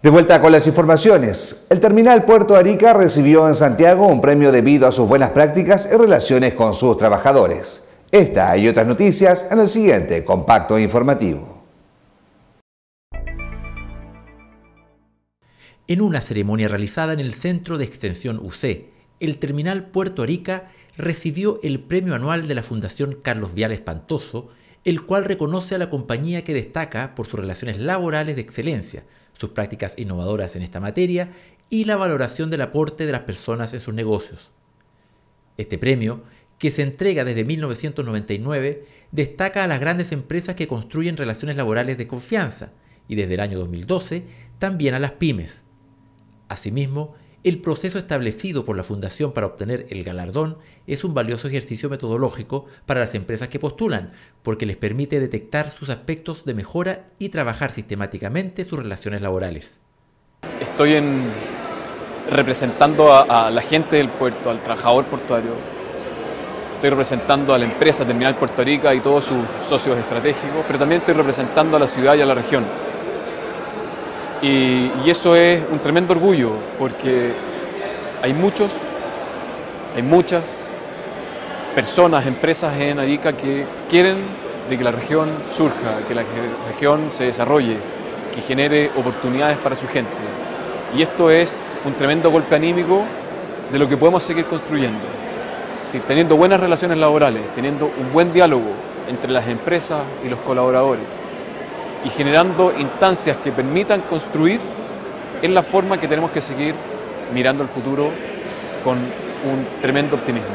De vuelta con las informaciones, el terminal Puerto Arica recibió en Santiago un premio debido a sus buenas prácticas y relaciones con sus trabajadores. Esta y otras noticias en el siguiente compacto informativo. En una ceremonia realizada en el Centro de Extensión UC, el terminal Puerto Arica recibió el premio anual de la Fundación Carlos Vial Espantoso, el cual reconoce a la compañía que destaca por sus relaciones laborales de excelencia sus prácticas innovadoras en esta materia y la valoración del aporte de las personas en sus negocios. Este premio, que se entrega desde 1999, destaca a las grandes empresas que construyen relaciones laborales de confianza y desde el año 2012 también a las pymes. Asimismo, el proceso establecido por la Fundación para obtener el galardón es un valioso ejercicio metodológico para las empresas que postulan, porque les permite detectar sus aspectos de mejora y trabajar sistemáticamente sus relaciones laborales. Estoy en, representando a, a la gente del puerto, al trabajador portuario. Estoy representando a la empresa Terminal Puerto Rica y todos sus socios estratégicos, pero también estoy representando a la ciudad y a la región. Y, eso es un tremendo orgullo porque hay muchos, hay muchas personas, empresas en Arica que quieren de que la región surja, que la región se desarrolle, que genere oportunidades para su gente. Y esto es un tremendo golpe anímico de lo que podemos seguir construyendo. teniendo buenas relaciones laborales, teniendo un buen diálogo entre las empresas y los colaboradores, y generando instancias que permitan construir, es la forma que tenemos que seguir mirando el futuro con un tremendo optimismo.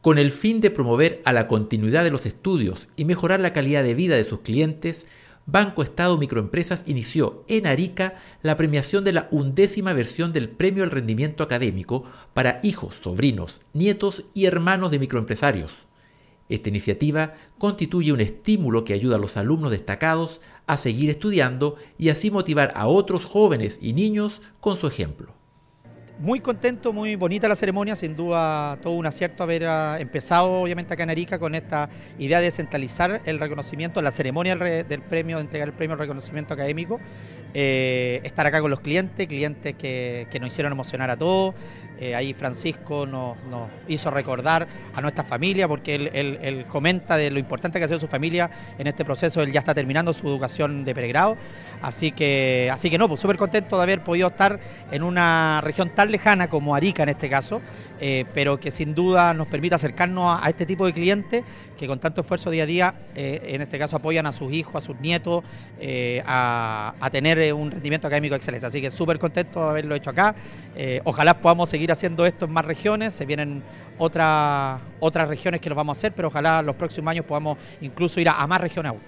Con el fin de promover a la continuidad de los estudios y mejorar la calidad de vida de sus clientes, Banco Estado Microempresas inició en Arica la premiación de la undécima versión del Premio al Rendimiento Académico para hijos, sobrinos, nietos y hermanos de microempresarios. Esta iniciativa constituye un estímulo que ayuda a los alumnos destacados a seguir estudiando y así motivar a otros jóvenes y niños con su ejemplo. Muy contento, muy bonita la ceremonia, sin duda todo un acierto haber ah, empezado obviamente acá en Arica con esta idea de centralizar el reconocimiento, la ceremonia del, premio, de entregar el premio al reconocimiento académico, eh, estar acá con los clientes, clientes que, nos hicieron emocionar a todos, eh, ahí Francisco nos, hizo recordar a nuestra familia porque él, comenta de lo importante que ha sido su familia en este proceso, él ya está terminando su educación de pregrado, así que, así que no, pues súper contento de haber podido estar en una región tal, lejana como Arica en este caso, eh, pero que sin duda nos permita acercarnos a, este tipo de clientes que con tanto esfuerzo día a día, eh, en este caso, apoyan a sus hijos, a sus nietos, eh, a, tener un rendimiento académico excelente, Así que súper contento de haberlo hecho acá. ojalá podamos seguir haciendo esto en más regiones, se vienen otras otras regiones que lo vamos a hacer, pero ojalá los próximos años podamos incluso ir a más regiones aún.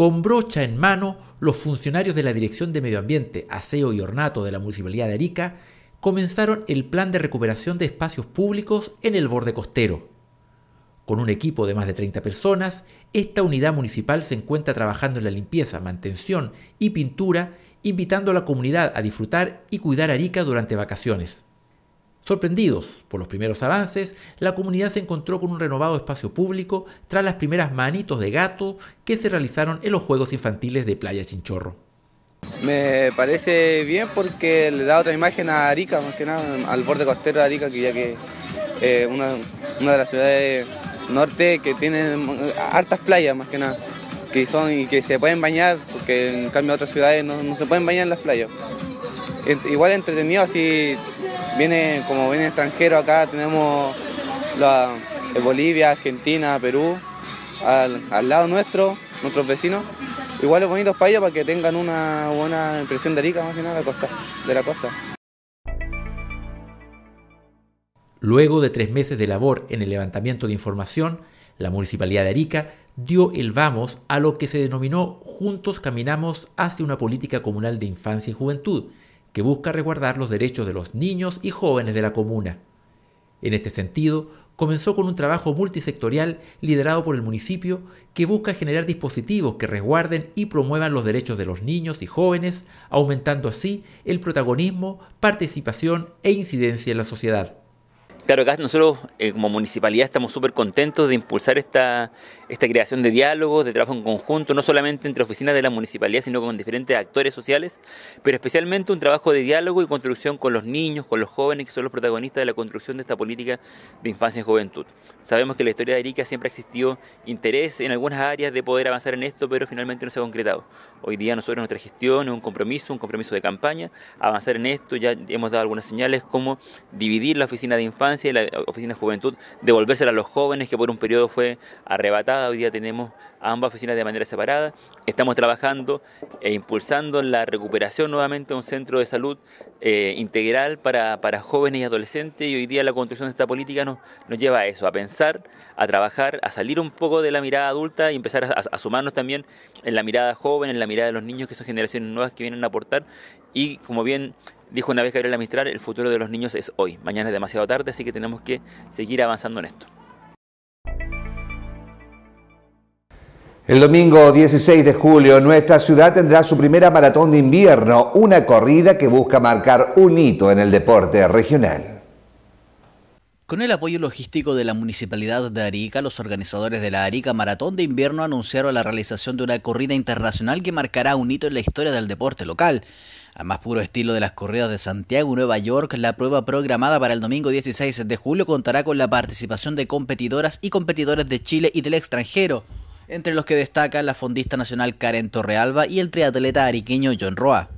Con brocha en mano, los funcionarios de la Dirección de Medio Ambiente, Aseo y Ornato de la Municipalidad de Arica comenzaron el plan de recuperación de espacios públicos en el borde costero. Con un equipo de más de 30 personas, esta unidad municipal se encuentra trabajando en la limpieza, mantención y pintura, invitando a la comunidad a disfrutar y cuidar Arica durante vacaciones. Sorprendidos por los primeros avances, la comunidad se encontró con un renovado espacio público tras las primeras manitos de gato que se realizaron en los Juegos Infantiles de Playa Chinchorro. Me parece bien porque le da otra imagen a Arica, más que nada al borde costero de Arica, que ya que eh, una, de las ciudades norte que tiene hartas playas más que nada, que son y que se pueden bañar, porque en cambio otras ciudades no, no se pueden bañar en las playas. Igual entretenido así Viene, como viene extranjero acá, tenemos la, eh, Bolivia, Argentina, Perú, al, lado nuestro, nuestros vecinos. Igual es bonitos para para que tengan una buena impresión de Arica, más que nada la costa. De la costa. Luego de tres meses de labor en el levantamiento de información, la Municipalidad de Arica dio el vamos a lo que se denominó Juntos Caminamos hacia una política comunal de infancia y juventud, que busca resguardar los derechos de los niños y jóvenes de la comuna. En este sentido, comenzó con un trabajo multisectorial liderado por el municipio que busca generar dispositivos que resguarden y promuevan los derechos de los niños y jóvenes, aumentando así el protagonismo, participación e incidencia en la sociedad. Claro, acá nosotros eh, como municipalidad estamos súper contentos de impulsar esta, esta creación de diálogos, de trabajo en conjunto, no solamente entre oficinas de la municipalidad, sino con diferentes actores sociales, pero especialmente un trabajo de diálogo y construcción con los niños, con los jóvenes, que son los protagonistas de la construcción de esta política de infancia y juventud. Sabemos que en la historia de Arica siempre ha existido interés en algunas áreas de poder avanzar en esto, pero finalmente no se ha concretado. Hoy día nosotros nuestra gestión es un compromiso, un compromiso de campaña, avanzar en esto, ya hemos dado algunas señales como dividir la oficina de infancia, y la Oficina de Juventud, devolvérsela a los jóvenes que por un periodo fue arrebatada. Hoy día tenemos ambas oficinas de manera separada. Estamos trabajando e impulsando la recuperación nuevamente de un centro de salud eh, integral para, jóvenes y adolescentes y hoy día la construcción de esta política nos, nos lleva a eso, a pensar, a trabajar, a salir un poco de la mirada adulta y empezar a, a sumarnos también en la mirada joven, en la mirada de los niños que son generaciones nuevas que vienen a aportar y como bien Dijo una vez Gabriela Mistral, el futuro de los niños es hoy, mañana es demasiado tarde, así que tenemos que seguir avanzando en esto. El domingo 16 de julio nuestra ciudad tendrá su primera maratón de invierno, una corrida que busca marcar un hito en el deporte regional. Con el apoyo logístico de la Municipalidad de Arica, los organizadores de la Arica Maratón de Invierno anunciaron la realización de una corrida internacional que marcará un hito en la historia del deporte local. A más puro estilo de las corridas de Santiago Nueva York, la prueba programada para el domingo 16 de julio contará con la participación de competidoras y competidores de Chile y del extranjero, entre los que destacan la fondista nacional Karen Torrealba y el triatleta ariqueño John Roa.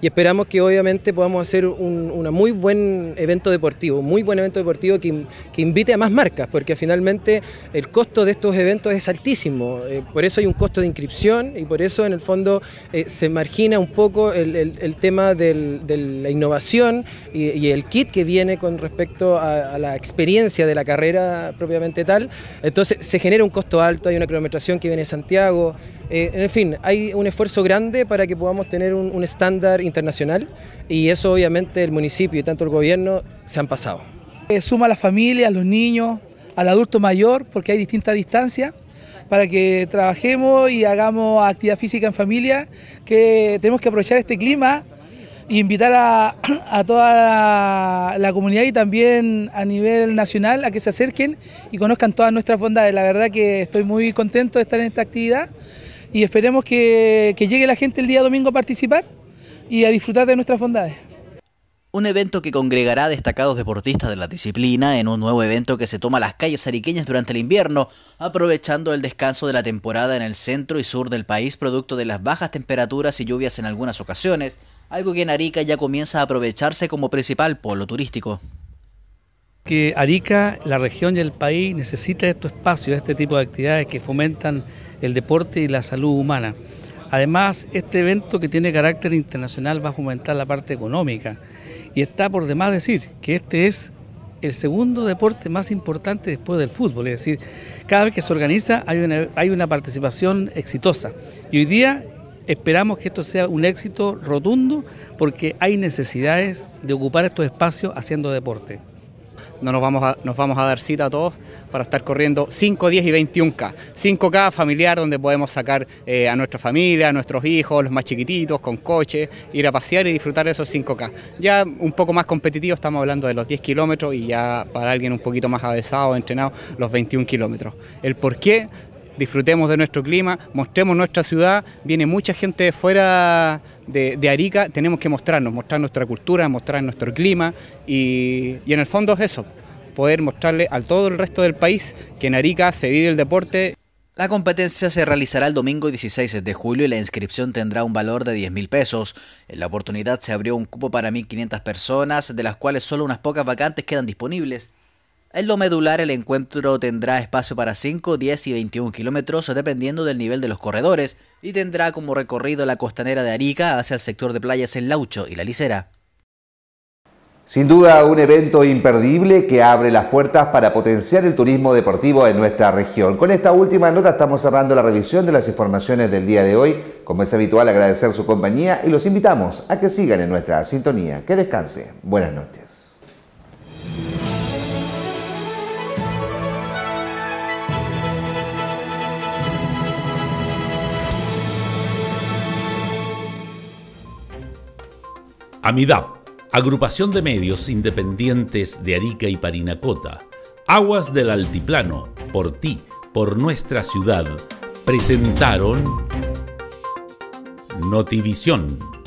Y esperamos que obviamente podamos hacer un muy buen evento deportivo, un muy buen evento deportivo que, invite a más marcas, porque finalmente el costo de estos eventos es altísimo, eh, por eso hay un costo de inscripción y por eso en el fondo eh, se margina un poco el, tema de la innovación y, el kit que viene con respecto a, a, la experiencia de la carrera propiamente tal. Entonces se genera un costo alto, hay una cronometración que viene de Santiago, eh, en fin, hay un esfuerzo grande para que podamos tener un estándar internacional y eso obviamente el municipio y tanto el gobierno se han pasado. Eh, suma a las familias, a los niños, al adulto mayor, porque hay distintas distancias para que trabajemos y hagamos actividad física en familia, que tenemos que aprovechar este clima e invitar a, toda la, comunidad y también a nivel nacional a que se acerquen y conozcan todas nuestras bondades. La verdad que estoy muy contento de estar en esta actividad y esperemos que, llegue la gente el día domingo a participar y a disfrutar de nuestras bondades. Un evento que congregará destacados deportistas de la disciplina en un nuevo evento que se toma las calles ariqueñas durante el invierno, aprovechando el descanso de la temporada en el centro y sur del país producto de las bajas temperaturas y lluvias en algunas ocasiones, algo que en Arica ya comienza a aprovecharse como principal polo turístico. Que Arica, la región y el país necesita estos espacios, este tipo de actividades que fomentan el deporte y la salud humana. Además, este evento que tiene carácter internacional va a fomentar la parte económica y está por demás decir que este es el segundo deporte más importante después del fútbol, es decir, cada vez que se organiza hay una, hay una participación exitosa y hoy día esperamos que esto sea un éxito rotundo porque hay necesidades de ocupar estos espacios haciendo deporte no nos vamos, a, nos vamos a dar cita a todos para estar corriendo 5, 10 y 21K. 5K familiar donde podemos sacar eh, a nuestra familia, a nuestros hijos, los más chiquititos, con coche, ir a pasear y disfrutar de esos 5K. Ya un poco más competitivo, estamos hablando de los 10 kilómetros y ya para alguien un poquito más avesado, entrenado, los 21 kilómetros. ¿El por qué? disfrutemos de nuestro clima, mostremos nuestra ciudad, viene mucha gente de fuera de, Arica, tenemos que mostrarnos, mostrar nuestra cultura, mostrar nuestro clima y, y en el fondo es eso, poder mostrarle a todo el resto del país que en Arica se vive el deporte. La competencia se realizará el domingo 16 de julio y la inscripción tendrá un valor de 10 mil pesos. En la oportunidad se abrió un cupo para 1.500 personas, de las cuales solo unas pocas vacantes quedan disponibles. En lo medular, el encuentro tendrá espacio para 5, 10 y 21 kilómetros, dependiendo del nivel de los corredores, y tendrá como recorrido la costanera de Arica hacia el sector de playas El Laucho y La Licera. Sin duda, un evento imperdible que abre las puertas para potenciar el turismo deportivo en nuestra región. Con esta última nota estamos cerrando la revisión de las informaciones del día de hoy. Como es habitual, agradecer su compañía y los invitamos a que sigan en nuestra sintonía. Que descanse. Buenas noches. AMIDAP, Agrupación de Medios Independientes de Arica y Parinacota, Aguas del Altiplano, por ti, por nuestra ciudad, presentaron Notivisión.